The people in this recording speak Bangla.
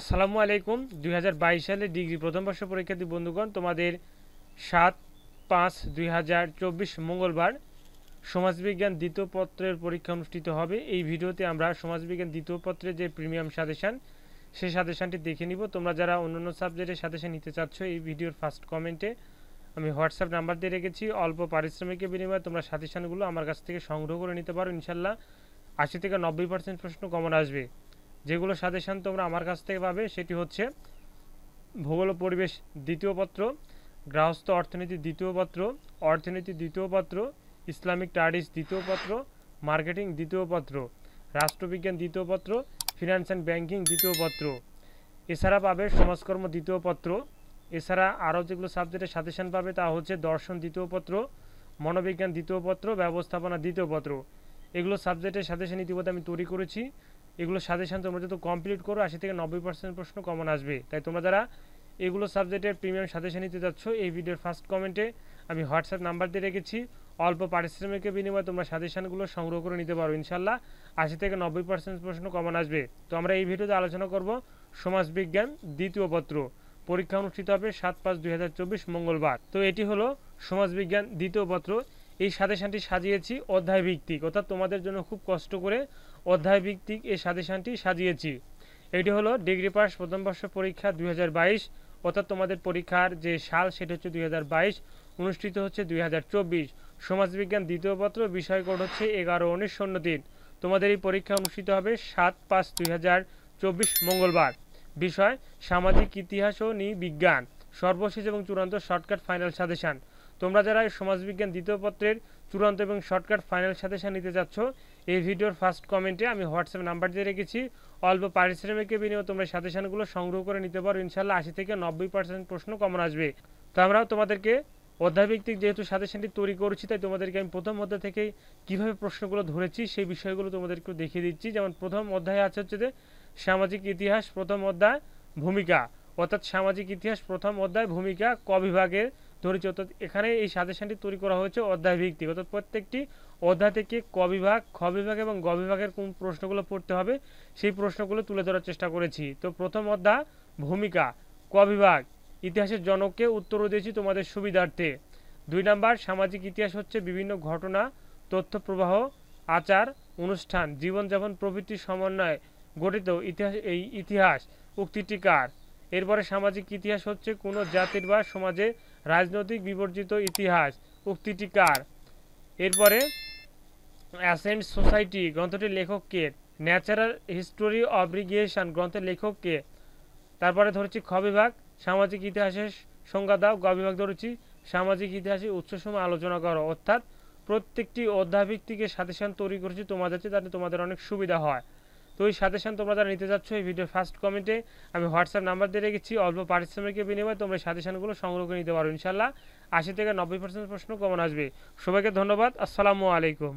আসসালামু আলাইকুম দুই সালে ডিগ্রি প্রথম বর্ষ পরীক্ষার্থী বন্ধুগণ তোমাদের সাত পাঁচ দুই মঙ্গলবার সমাজবিজ্ঞান দ্বিতীয় পত্রের পরীক্ষা অনুষ্ঠিত হবে এই ভিডিওতে আমরা সমাজবিজ্ঞান দ্বিতীয় পত্রের যে প্রিমিয়াম সাজেশান সেই সাজেশানটি দেখে নিব তোমরা যারা অন্যান্য সাবজেক্টের সাজেশান নিতে চাচ্ছ এই ভিডিওর ফার্স্ট কমেন্টে আমি হোয়াটসঅ্যাপ নাম্বার দিয়ে রেখেছি অল্প পারিশ্রমিকের বিনিময়ে তোমরা সাজেশানগুলো আমার কাছ থেকে সংগ্রহ করে নিতে পারো ইনশাল্লাহ আশি থেকে নব্বই পার্সেন্ট প্রশ্ন কমন আসবে যেগুলো সাজেশান তোমরা আমার কাছ থেকে পাবে সেটি হচ্ছে ভূগোল পরিবেশ দ্বিতীয় পত্র গৃহস্থ অর্থনীতি দ্বিতীয় পত্র অর্থনীতি দ্বিতীয় পত্র ইসলামিক স্টাডিজ দ্বিতীয় পত্র মার্কেটিং দ্বিতীয় পত্র রাষ্ট্রবিজ্ঞান দ্বিতীয় পত্র ফিনান্স অ্যান্ড ব্যাঙ্কিং দ্বিতীয় পত্র এছাড়া পাবে সমাজকর্ম দ্বিতীয় পত্র এছাড়া আরও যেগুলো সাবজেক্টের সাজেশান পাবে তা হচ্ছে দর্শন দ্বিতীয় পত্র মনোবিজ্ঞান দ্বিতীয় পত্র ব্যবস্থাপনা দ্বিতীয় পত্র এগুলো সাবজেক্টের সাজেশান ইতিমধ্যে আমি তৈরি করেছি এগুলো সাজেশান তোমরা যত কমপ্লিট করো আশি থেকে নব্বই পার্সেন্ট প্রশ্ন কমন আসবে তাই তোমরা যারা এগুলো সাবজেক্টের প্রিমিয়াম সাজেশান নিতে যাচ্ছ এই ভিডিওর ফার্স্ট কমেন্টে আমি হোয়াটসঅ্যাপ নাম্বার দিয়ে রেখেছি অল্প পারিশ্রমিকের বিনিময়ে তোমরা সাজেশানগুলো সংগ্রহ করে নিতে পারো ইনশাল্লাহ আশি থেকে নব্বই পার্সেন্ট প্রশ্ন কমন আসবে তো আমরা এই ভিডিওতে আলোচনা করব সমাজবিজ্ঞান দ্বিতীয় পত্র পরীক্ষা অনুষ্ঠিত হবে সাত পাঁচ দুই মঙ্গলবার তো এটি হলো সমাজবিজ্ঞান দ্বিতীয় পত্র এই সাজেশানটি সাজিয়েছি অধ্যায় ভিত্তিক অর্থাৎ তোমাদের জন্য খুব কষ্ট করে অধ্যায় ভিত্তিক এই সাদেশানটি সাজিয়েছি এটি হলো ডিগ্রি পাস প্রথম বর্ষ পরীক্ষা দুই অর্থাৎ তোমাদের পরীক্ষার যে সাল সেটা হচ্ছে দুই অনুষ্ঠিত হচ্ছে দুই সমাজবিজ্ঞান দ্বিতীয় পত্র বিষয় কোড হচ্ছে এগারো উনিশ শূন্য তিন তোমাদের এই পরীক্ষা অনুষ্ঠিত হবে সাত পাঁচ দুই মঙ্গলবার বিষয় সামাজিক ইতিহাস ও বিজ্ঞান সর্বশেষ এবং চূড়ান্ত শর্টকাট ফাইনাল সাজেশান তোমরা যারা সমাজবিজ্ঞান দ্বিতীয় পত্রের চূড়ান্ত এবং শর্টকাট ফাইনাল সাথে সাথে নিতে যাচ্ছ এই ভিডিওর ফার্স্ট কমেন্টে আমি হোয়াটসঅ্যাপ নাম্বার দিয়ে রেখেছি অল্প পারিশ্রমিকের বিনিময়ে তোমরা সাজেশানগুলো সংগ্রহ করে নিতে পারো ইনশাল্লাহ আশি থেকে নব্বই পার্সেন্ট প্রশ্ন কমন আসবে তো আমরাও তোমাদেরকে অধ্যাভিত্তিক যেহেতু সাজেশনটি তৈরি করছি তাই তোমাদেরকে আমি প্রথম অধ্যায় থেকে কিভাবে প্রশ্নগুলো ধরেছি সেই বিষয়গুলো তোমাদেরকে দেখিয়ে দিচ্ছি যেমন প্রথম অধ্যায় আছে হচ্ছে যে সামাজিক ইতিহাস প্রথম অধ্যায় ভূমিকা অর্থাৎ সামাজিক ইতিহাস প্রথম অধ্যায় ভূমিকা ক বিভাগের ধরেছে অর্থাৎ এখানে এই সাজেশনটি তৈরি করা হয়েছে অধ্যায় ভিত্তিক অর্থাৎ প্রত্যেকটি অধ্যায় থেকে ক বিভাগ খ বিভাগ এবং গ বিভাগের কোন প্রশ্নগুলো পড়তে হবে সেই প্রশ্নগুলো তুলে ধরার চেষ্টা করেছি তো প্রথম অধ্যায় ভূমিকা ক বিভাগ ইতিহাসের জনককে উত্তরও দিয়েছি তোমাদের সুবিধার্থে দুই নাম্বার সামাজিক ইতিহাস হচ্ছে বিভিন্ন ঘটনা তথ্য প্রবাহ আচার অনুষ্ঠান জীবনযাপন প্রভৃতির সমন্বয়ে গঠিত ইতিহাস এই ইতিহাস উক্তিটি কার এরপরে সামাজিক ইতিহাস হচ্ছে কোনো জাতির বা সমাজে রাজনৈতিক বিবর্জিত ইতিহাস উক্তিটি কার এরপরে অ্যাসেন্ট সোসাইটি গ্রন্থটির লেখক কে ন্যাচারাল হিস্টোরি অব্রিগিয়েশন গ্রন্থের লেখক কে তারপরে ধরেছি খ বিভাগ সামাজিক ইতিহাসের সংজ্ঞা দাও গ বিভাগ ধরেছি সামাজিক ইতিহাসের সময় আলোচনা করো অর্থাৎ প্রত্যেকটি অধ্যাভিত্তিকে সাথে সাথে তৈরি করেছি তোমাদের তাতে তোমাদের অনেক সুবিধা হয় তো ওই সাজেশন তোমরা যারা নিতে চাচ্ছ এই ভিডিও ফার্স্ট কমেন্টে আমি হোয়াটসঅ্যাপ নাম্বার দিয়ে রেখেছি অল্প পারিশ্রমিকের বিনিময়ে তোমরা এই সাজেশনগুলো সংগ্রহ করে নিতে পারো ইনশাল্লাহ আশি থেকে নব্বই পার্সেন্ট প্রশ্ন কমন আসবে সবাইকে ধন্যবাদ আসসালামু আলাইকুম